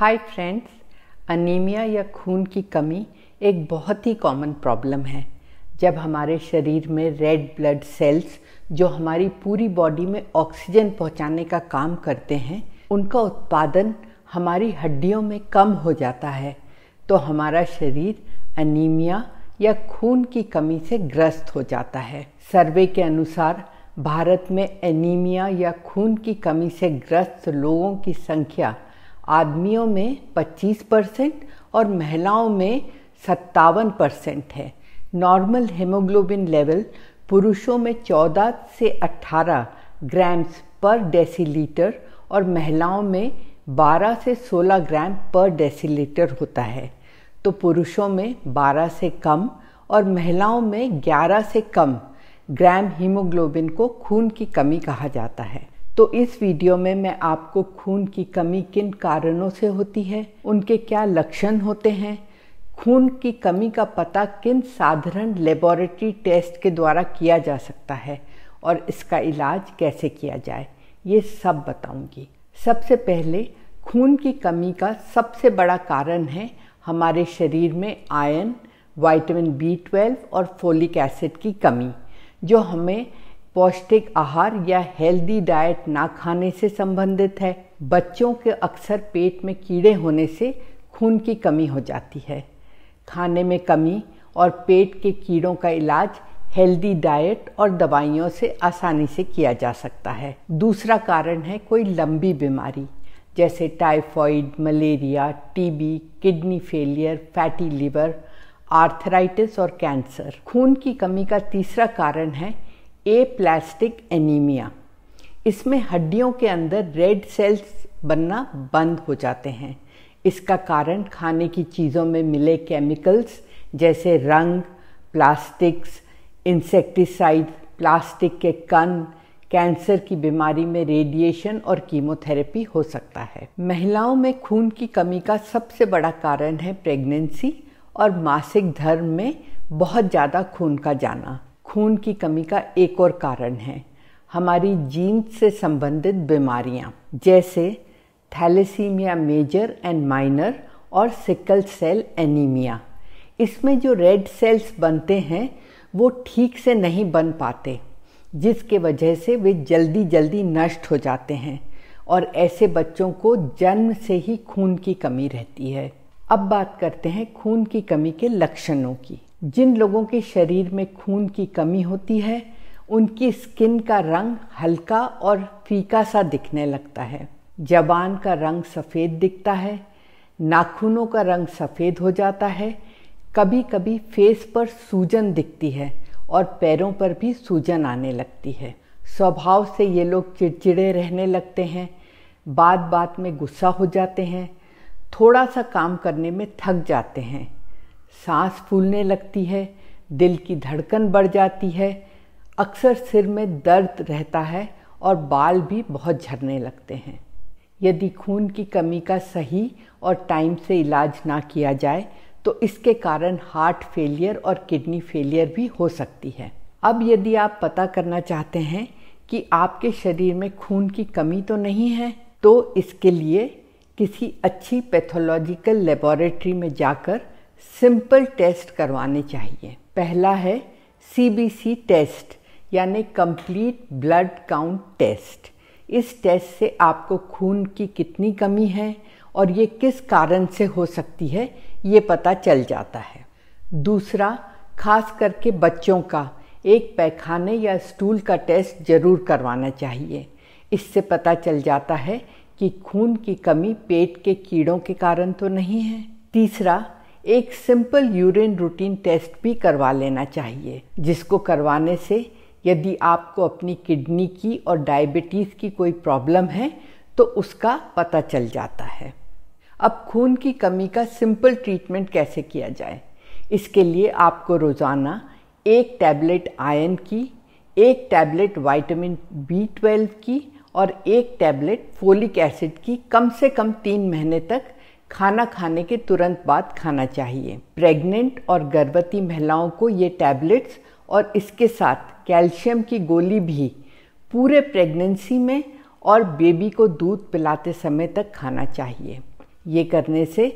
hi friends anaemia या खून की कमी एक बहुत ही कॉमन प्रॉब्लम है जब हमारे शरीर में रेड ब्लड सेल्स जो हमारी पूरी बॉडी में ऑक्सीजन पहुंचाने का काम करते हैं उनका उत्पादन हमारी हड्डियों में कम हो जाता है तो हमारा शरीर अनीमिया या खून की कमी से ग्रस्त हो जाता है सर्वे के अनुसार भारत में एनीमिया या खून की कमी से ग्रस्त लोगों की संख्या आदमियों में 25 परसेंट और महिलाओं में सत्तावन परसेंट है नॉर्मल हेमोग्लोबिन लेवल पुरुषों में 14 से 18 ग्राम्स पर डेसीलीटर और महिलाओं में 12 से 16 ग्राम पर डेसीलीटर होता है तो पुरुषों में 12 से कम और महिलाओं में 11 से कम ग्राम हीमोग्लोबिन को खून की कमी कहा जाता है तो इस वीडियो में मैं आपको खून की कमी किन कारणों से होती है उनके क्या लक्षण होते हैं खून की कमी का पता किन साधारण लेबोरेटरी टेस्ट के द्वारा किया जा सकता है और इसका इलाज कैसे किया जाए ये सब बताऊंगी सबसे पहले खून की कमी का सबसे बड़ा कारण है हमारे शरीर में आयन वाइटमिन बी ट्वेल्व और फोलिक एसिड की कमी जो हमें पौष्टिक आहार या हेल्दी डाइट ना खाने से संबंधित है बच्चों के अक्सर पेट में कीड़े होने से खून की कमी हो जाती है खाने में कमी और पेट के कीड़ों का इलाज हेल्दी डाइट और दवाइयों से आसानी से किया जा सकता है दूसरा कारण है कोई लंबी बीमारी जैसे typhoid malaria TB kidney failure fatty liver arthritis और कैंसर खून की कमी का तीसरा कारण है ए प्लास्टिक एनीमिया इसमें हड्डियों के अंदर रेड सेल्स बनना बंद हो जाते हैं इसका कारण खाने की चीज़ों में मिले केमिकल्स जैसे रंग प्लास्टिक्स इंसेक्टिसाइड प्लास्टिक के कन कैंसर की बीमारी में रेडिएशन और कीमोथेरेपी हो सकता है महिलाओं में खून की कमी का सबसे बड़ा कारण है प्रेगनेंसी और मासिक धर्म में बहुत ज़्यादा खून का जाना खून की कमी का एक और कारण है हमारी जीन से संबंधित बीमारियां जैसे थैलेसीमिया मेजर एंड माइनर और सिकल सेल एनीमिया इसमें जो रेड सेल्स बनते हैं वो ठीक से नहीं बन पाते जिसके वजह से वे जल्दी जल्दी नष्ट हो जाते हैं और ऐसे बच्चों को जन्म से ही खून की कमी रहती है अब बात करते हैं खून की कमी के लक्षणों की जिन लोगों के शरीर में खून की कमी होती है उनकी स्किन का रंग हल्का और फीका सा दिखने लगता है जबान का रंग सफ़ेद दिखता है नाखूनों का रंग सफ़ेद हो जाता है कभी कभी फेस पर सूजन दिखती है और पैरों पर भी सूजन आने लगती है स्वभाव से ये लोग चिड़चिड़े रहने लगते हैं बात बात में गुस्सा हो जाते हैं थोड़ा सा काम करने में थक जाते हैं सांस फूलने लगती है दिल की धड़कन बढ़ जाती है अक्सर सिर में दर्द रहता है और बाल भी बहुत झड़ने लगते हैं यदि खून की कमी का सही और टाइम से इलाज ना किया जाए तो इसके कारण हार्ट फेलियर और किडनी फेलियर भी हो सकती है अब यदि आप पता करना चाहते हैं कि आपके शरीर में खून की कमी तो नहीं है तो इसके लिए किसी अच्छी पैथोलॉजिकल लेबोरेटरी में जाकर सिंपल टेस्ट करवाने चाहिए पहला है सीबीसी टेस्ट यानी कंप्लीट ब्लड काउंट टेस्ट इस टेस्ट से आपको खून की कितनी कमी है और ये किस कारण से हो सकती है ये पता चल जाता है दूसरा खास करके बच्चों का एक पैखाने या स्टूल का टेस्ट जरूर करवाना चाहिए इससे पता चल जाता है कि खून की कमी पेट के कीड़ों के कारण तो नहीं है तीसरा एक सिंपल यूरिन रूटीन टेस्ट भी करवा लेना चाहिए जिसको करवाने से यदि आपको अपनी किडनी की और डायबिटीज़ की कोई प्रॉब्लम है तो उसका पता चल जाता है अब खून की कमी का सिंपल ट्रीटमेंट कैसे किया जाए इसके लिए आपको रोज़ाना एक टैबलेट आयन की एक टैबलेट विटामिन बी ट्वेल्व की और एक टैबलेट फोलिक एसिड की कम से कम तीन महीने तक खाना खाने के तुरंत बाद खाना चाहिए प्रेग्नेंट और गर्भवती महिलाओं को ये टैबलेट्स और इसके साथ कैल्शियम की गोली भी पूरे प्रेगनेंसी में और बेबी को दूध पिलाते समय तक खाना चाहिए ये करने से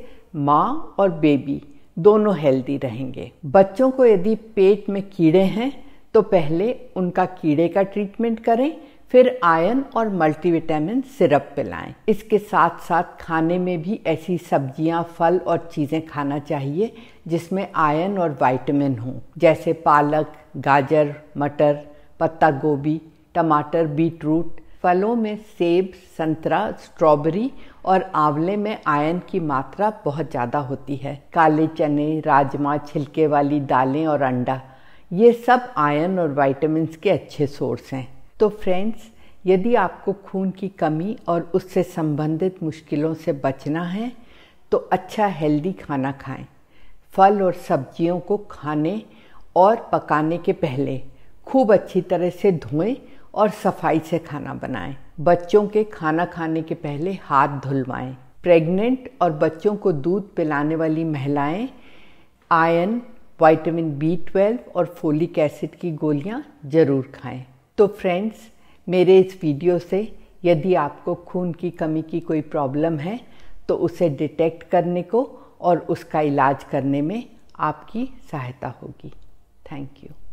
माँ और बेबी दोनों हेल्दी रहेंगे बच्चों को यदि पेट में कीड़े हैं तो पहले उनका कीड़े का ट्रीटमेंट करें फिर आयन और मल्टीविटामिन सिरप पिलाएं इसके साथ साथ खाने में भी ऐसी सब्जियां फल और चीज़ें खाना चाहिए जिसमें आयन और वाइटमिन हों जैसे पालक गाजर मटर पत्ता गोभी टमाटर बीट रूट फलों में सेब संतरा स्ट्रॉबेरी और आंवले में आयन की मात्रा बहुत ज़्यादा होती है काले चने राजमा छिलके वाली दालें और अंडा ये सब आयन और वाइटमिन के अच्छे सोर्स हैं तो फ्रेंड्स यदि आपको खून की कमी और उससे संबंधित मुश्किलों से बचना है तो अच्छा हेल्दी खाना खाएं फल और सब्जियों को खाने और पकाने के पहले खूब अच्छी तरह से धोएं और सफाई से खाना बनाएं बच्चों के खाना खाने के पहले हाथ धुलवाएं प्रेग्नेंट और बच्चों को दूध पिलाने वाली महिलाएं आयन वाइटामिन बी ट्वेल्व और फोलिक एसिड की गोलियां ज़रूर खाएं तो फ्रेंड्स मेरे इस वीडियो से यदि आपको खून की कमी की कोई प्रॉब्लम है तो उसे डिटेक्ट करने को और उसका इलाज करने में आपकी सहायता होगी थैंक यू